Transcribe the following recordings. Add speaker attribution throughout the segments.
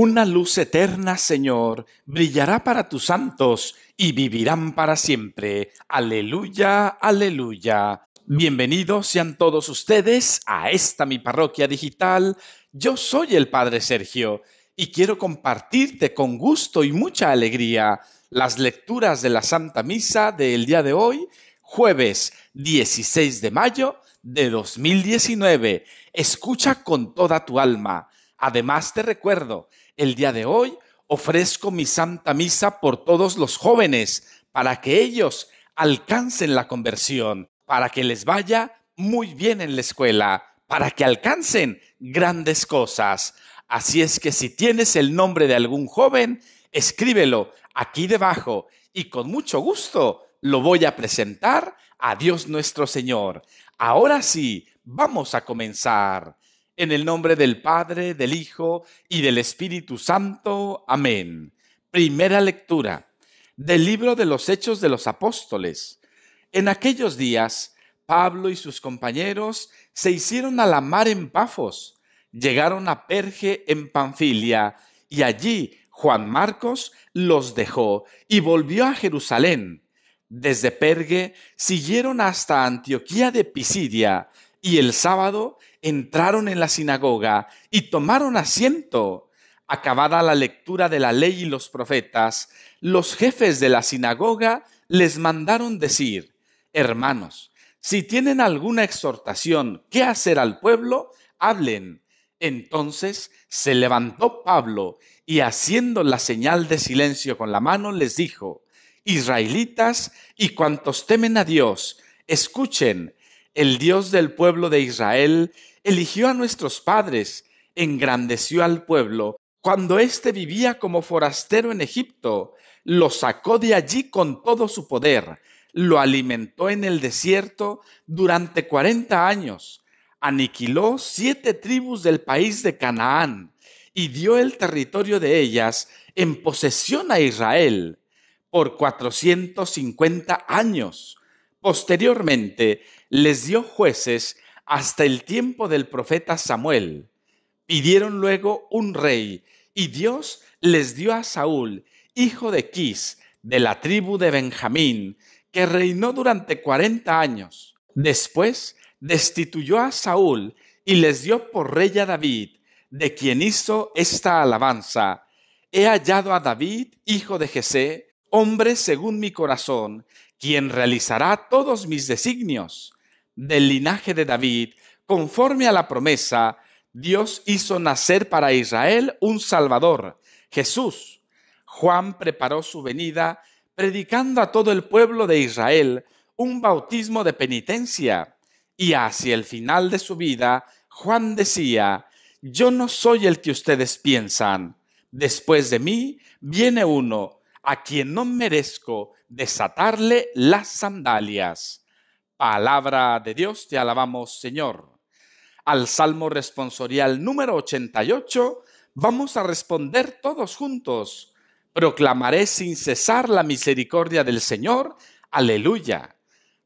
Speaker 1: Una luz eterna, Señor, brillará para tus santos y vivirán para siempre. Aleluya, aleluya. Bienvenidos sean todos ustedes a esta mi parroquia digital. Yo soy el Padre Sergio y quiero compartirte con gusto y mucha alegría las lecturas de la Santa Misa del día de hoy, jueves 16 de mayo de 2019. Escucha con toda tu alma Además te recuerdo, el día de hoy ofrezco mi santa misa por todos los jóvenes para que ellos alcancen la conversión, para que les vaya muy bien en la escuela, para que alcancen grandes cosas. Así es que si tienes el nombre de algún joven, escríbelo aquí debajo y con mucho gusto lo voy a presentar a Dios nuestro Señor. Ahora sí, vamos a comenzar. En el nombre del Padre, del Hijo y del Espíritu Santo. Amén. Primera lectura del libro de los Hechos de los Apóstoles. En aquellos días, Pablo y sus compañeros se hicieron a la mar en Pafos, llegaron a Perge en Panfilia, y allí Juan Marcos los dejó y volvió a Jerusalén. Desde Perge siguieron hasta Antioquía de Pisidia, y el sábado entraron en la sinagoga y tomaron asiento. Acabada la lectura de la ley y los profetas, los jefes de la sinagoga les mandaron decir, hermanos, si tienen alguna exhortación que hacer al pueblo, hablen. Entonces se levantó Pablo y haciendo la señal de silencio con la mano les dijo, Israelitas y cuantos temen a Dios, escuchen, el Dios del pueblo de Israel, eligió a nuestros padres, engrandeció al pueblo, cuando éste vivía como forastero en Egipto, lo sacó de allí con todo su poder, lo alimentó en el desierto durante cuarenta años, aniquiló siete tribus del país de Canaán y dio el territorio de ellas en posesión a Israel por cuatrocientos cincuenta años Posteriormente les dio jueces hasta el tiempo del profeta Samuel. Pidieron luego un rey, y Dios les dio a Saúl, hijo de Quis, de la tribu de Benjamín, que reinó durante cuarenta años. Después destituyó a Saúl y les dio por rey a David, de quien hizo esta alabanza. He hallado a David, hijo de Jesé, hombre según mi corazón, quien realizará todos mis designios. Del linaje de David, conforme a la promesa, Dios hizo nacer para Israel un Salvador, Jesús. Juan preparó su venida predicando a todo el pueblo de Israel un bautismo de penitencia. Y hacia el final de su vida, Juan decía, yo no soy el que ustedes piensan. Después de mí viene uno a quien no merezco desatarle las sandalias. Palabra de Dios, te alabamos Señor. Al Salmo responsorial número 88 vamos a responder todos juntos. Proclamaré sin cesar la misericordia del Señor. Aleluya.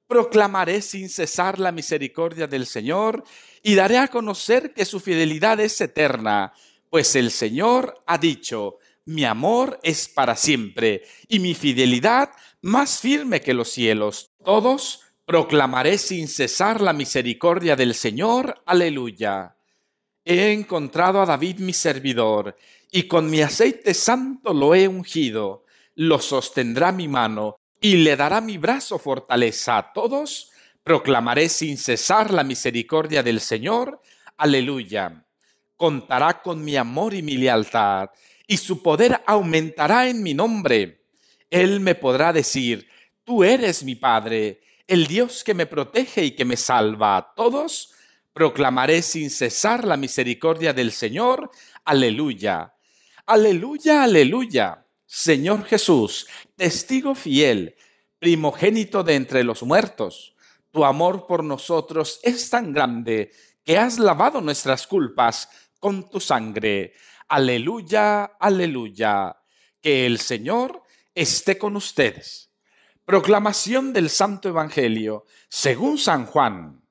Speaker 1: Proclamaré sin cesar la misericordia del Señor y daré a conocer que su fidelidad es eterna, pues el Señor ha dicho, mi amor es para siempre y mi fidelidad más firme que los cielos. Todos proclamaré sin cesar la misericordia del Señor. Aleluya. He encontrado a David mi servidor y con mi aceite santo lo he ungido. Lo sostendrá mi mano y le dará mi brazo fortaleza todos. Proclamaré sin cesar la misericordia del Señor. Aleluya. Contará con mi amor y mi lealtad y su poder aumentará en mi nombre. Él me podrá decir, tú eres mi Padre, el Dios que me protege y que me salva a todos. Proclamaré sin cesar la misericordia del Señor. Aleluya. Aleluya, aleluya. Señor Jesús, testigo fiel, primogénito de entre los muertos, tu amor por nosotros es tan grande que has lavado nuestras culpas con tu sangre, Aleluya, aleluya. Que el Señor esté con ustedes. Proclamación del Santo Evangelio, según San Juan.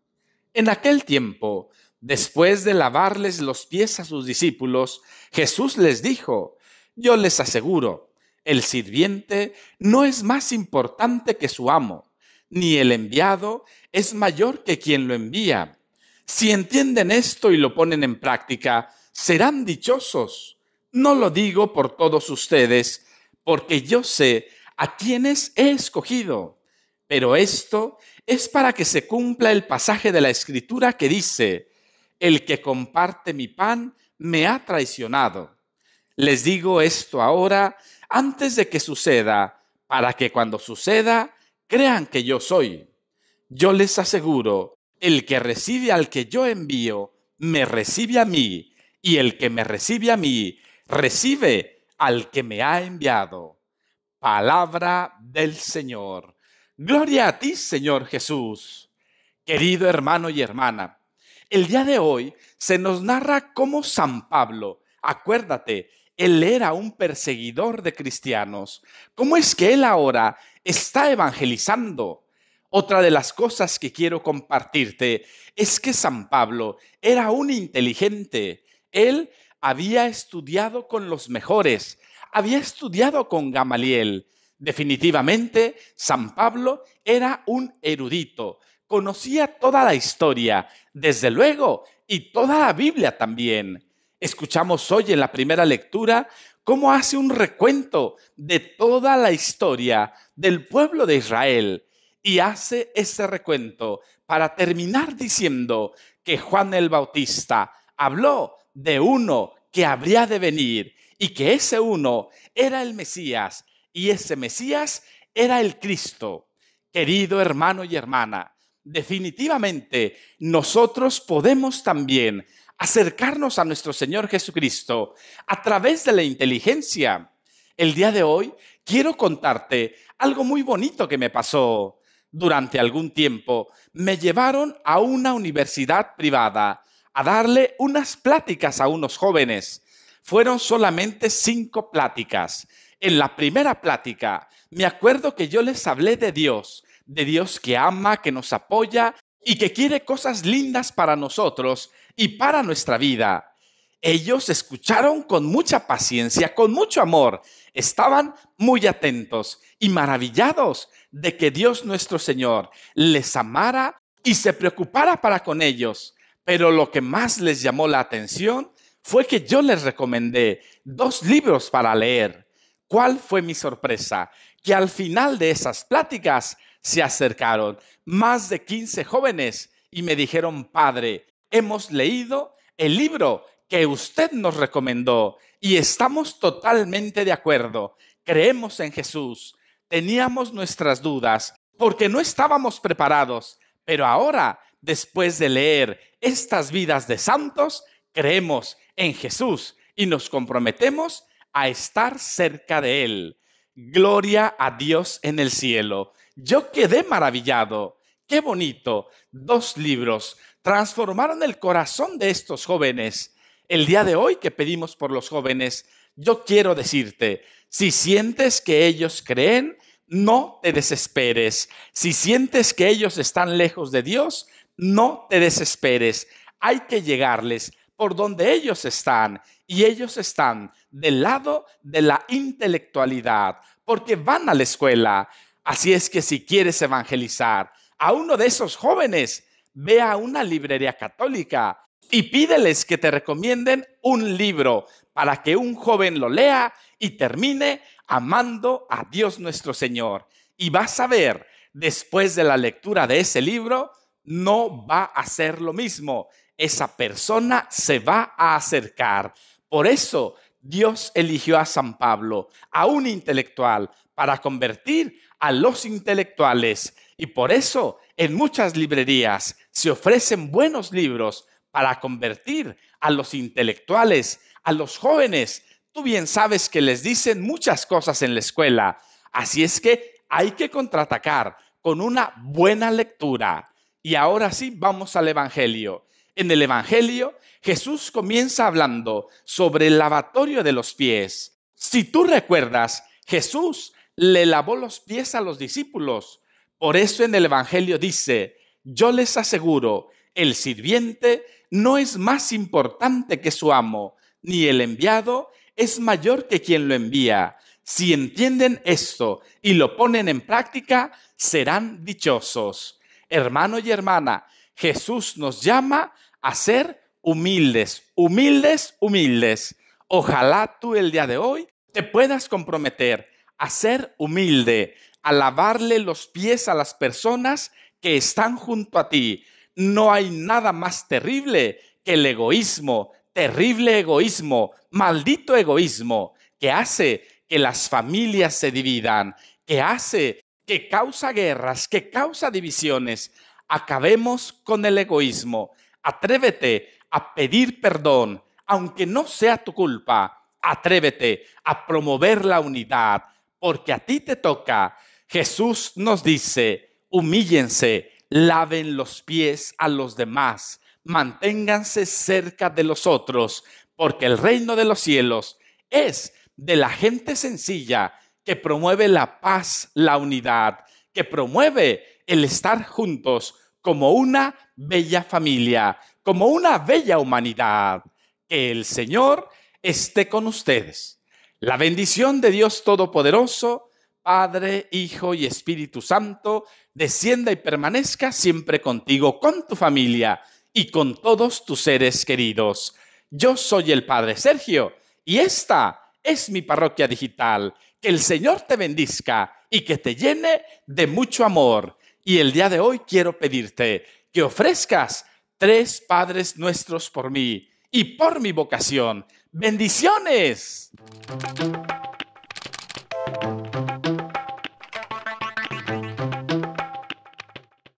Speaker 1: En aquel tiempo, después de lavarles los pies a sus discípulos, Jesús les dijo, yo les aseguro, el sirviente no es más importante que su amo, ni el enviado es mayor que quien lo envía. Si entienden esto y lo ponen en práctica, serán dichosos. No lo digo por todos ustedes, porque yo sé a quienes he escogido. Pero esto es para que se cumpla el pasaje de la escritura que dice, el que comparte mi pan me ha traicionado. Les digo esto ahora antes de que suceda, para que cuando suceda crean que yo soy. Yo les aseguro, el que recibe al que yo envío, me recibe a mí, y el que me recibe a mí, recibe al que me ha enviado. Palabra del Señor. Gloria a ti, Señor Jesús. Querido hermano y hermana, el día de hoy se nos narra cómo San Pablo, acuérdate, él era un perseguidor de cristianos. ¿Cómo es que él ahora está evangelizando? Otra de las cosas que quiero compartirte es que San Pablo era un inteligente, él había estudiado con los mejores, había estudiado con Gamaliel. Definitivamente, San Pablo era un erudito, conocía toda la historia, desde luego, y toda la Biblia también. Escuchamos hoy en la primera lectura cómo hace un recuento de toda la historia del pueblo de Israel y hace ese recuento para terminar diciendo que Juan el Bautista habló de uno que habría de venir y que ese uno era el Mesías y ese Mesías era el Cristo. Querido hermano y hermana, definitivamente nosotros podemos también acercarnos a nuestro Señor Jesucristo a través de la inteligencia. El día de hoy quiero contarte algo muy bonito que me pasó. Durante algún tiempo me llevaron a una universidad privada a darle unas pláticas a unos jóvenes. Fueron solamente cinco pláticas. En la primera plática, me acuerdo que yo les hablé de Dios, de Dios que ama, que nos apoya y que quiere cosas lindas para nosotros y para nuestra vida. Ellos escucharon con mucha paciencia, con mucho amor, estaban muy atentos y maravillados de que Dios nuestro Señor les amara y se preocupara para con ellos. Pero lo que más les llamó la atención fue que yo les recomendé dos libros para leer. ¿Cuál fue mi sorpresa? Que al final de esas pláticas se acercaron más de 15 jóvenes y me dijeron, padre, hemos leído el libro que usted nos recomendó y estamos totalmente de acuerdo. Creemos en Jesús. Teníamos nuestras dudas porque no estábamos preparados, pero ahora después de leer estas vidas de santos, creemos en Jesús y nos comprometemos a estar cerca de Él. Gloria a Dios en el cielo. Yo quedé maravillado. Qué bonito. Dos libros transformaron el corazón de estos jóvenes. El día de hoy que pedimos por los jóvenes, yo quiero decirte, si sientes que ellos creen, no te desesperes. Si sientes que ellos están lejos de Dios, no te desesperes, hay que llegarles por donde ellos están y ellos están del lado de la intelectualidad porque van a la escuela. Así es que si quieres evangelizar a uno de esos jóvenes, ve a una librería católica y pídeles que te recomienden un libro para que un joven lo lea y termine amando a Dios nuestro Señor. Y vas a ver, después de la lectura de ese libro, no va a ser lo mismo. Esa persona se va a acercar. Por eso Dios eligió a San Pablo, a un intelectual, para convertir a los intelectuales. Y por eso en muchas librerías se ofrecen buenos libros para convertir a los intelectuales, a los jóvenes. Tú bien sabes que les dicen muchas cosas en la escuela. Así es que hay que contraatacar con una buena lectura. Y ahora sí vamos al Evangelio. En el Evangelio, Jesús comienza hablando sobre el lavatorio de los pies. Si tú recuerdas, Jesús le lavó los pies a los discípulos. Por eso en el Evangelio dice, yo les aseguro, el sirviente no es más importante que su amo, ni el enviado es mayor que quien lo envía. Si entienden esto y lo ponen en práctica, serán dichosos hermano y hermana, Jesús nos llama a ser humildes, humildes, humildes. Ojalá tú el día de hoy te puedas comprometer a ser humilde, a lavarle los pies a las personas que están junto a ti. No hay nada más terrible que el egoísmo, terrible egoísmo, maldito egoísmo, que hace que las familias se dividan, que hace que causa guerras, que causa divisiones. Acabemos con el egoísmo. Atrévete a pedir perdón, aunque no sea tu culpa. Atrévete a promover la unidad, porque a ti te toca. Jesús nos dice, humíllense, laven los pies a los demás, manténganse cerca de los otros, porque el reino de los cielos es de la gente sencilla que promueve la paz, la unidad, que promueve el estar juntos como una bella familia, como una bella humanidad. Que el Señor esté con ustedes. La bendición de Dios Todopoderoso, Padre, Hijo y Espíritu Santo, descienda y permanezca siempre contigo, con tu familia y con todos tus seres queridos. Yo soy el Padre Sergio y esta es mi parroquia digital. Que el Señor te bendiga y que te llene de mucho amor. Y el día de hoy quiero pedirte que ofrezcas tres padres nuestros por mí y por mi vocación. Bendiciones.